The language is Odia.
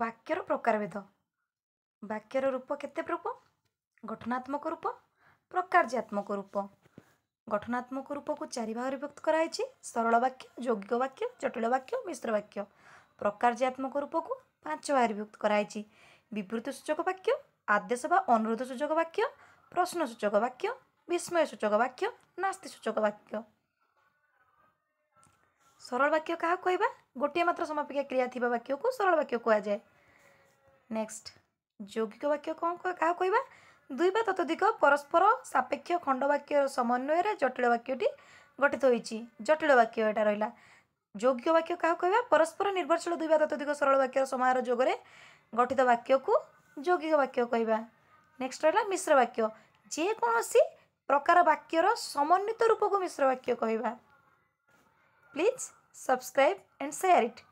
ବାକ୍ୟର ପ୍ରକାରଭେଦ ବାକ୍ୟର ରୂପ କେତେ ରୂପ ଗଠନାତ୍ମକ ରୂପ ପ୍ରକାର୍ଯ୍ୟାତ୍ମକ ରୂପ ଗଠନାତ୍ମକ ରୂପକୁ ଚାରି ଭାଗରେ ବିଭକ୍ତ କରାଯାଇଛି ସରଳ ବାକ୍ୟ ଯୌଗିକ ବାକ୍ୟ ଜଟିଳ ବାକ୍ୟ ମିଶ୍ର ବାକ୍ୟ ପ୍ରକାର୍ଯ୍ୟାତ୍ମକ ରୂପକୁ ପାଞ୍ଚ ଭାଗରେ ବିଭକ୍ତ କରାଯାଇଛି ବିବୃତ୍ତି ସୂଚକ ବାକ୍ୟ ଆଦେଶ ବା ଅନୁରୋଧ ସୂଚକ ବାକ୍ୟ ପ୍ରଶ୍ନ ସୂଚକ ବାକ୍ୟ ବିସ୍ମୟ ସୂଚକ ବାକ୍ୟ ନାସ୍ତି ସୂଚକ ବାକ୍ୟ ସରଳ ବାକ୍ୟ କାହାକୁ କହିବା ଗୋଟିଏ ମାତ୍ର ସମାପିକା କ୍ରିୟା ଥିବା ବାକ୍ୟକୁ ସରଳ ବାକ୍ୟ କୁହାଯାଏ ନେକ୍ସଟ ଯୌଗିକ ବାକ୍ୟ କ'ଣ କାହାକୁ କହିବା ଦୁଇ ବା ତତଧିକ ପରସ୍ପର ସାପେକ୍ଷ ଖଣ୍ଡବାକ୍ୟର ସମନ୍ୱୟରେ ଜଟିଳ ବାକ୍ୟଟି ଗଠିତ ହୋଇଛି ଜଟିଳ ବାକ୍ୟ ଏଇଟା ରହିଲା ଯୌଗିକ ବାକ୍ୟ କାହାକୁ କହିବା ପରସ୍ପର ନିର୍ଭରଶୀଳ ଦୁଇ ବା ତତଧିକ ସରଳ ବାକ୍ୟର ସମାହାର ଯୋଗରେ ଗଠିତ ବାକ୍ୟକୁ ଯୌଗିକ ବାକ୍ୟ କହିବା ନେକ୍ସଟ ରହିଲା ମିଶ୍ର ବାକ୍ୟ ଯେକୌଣସି ପ୍ରକାର ବାକ୍ୟର ସମନ୍ୱିତ ରୂପକୁ ମିଶ୍ର ବାକ୍ୟ କହିବା please subscribe and share it.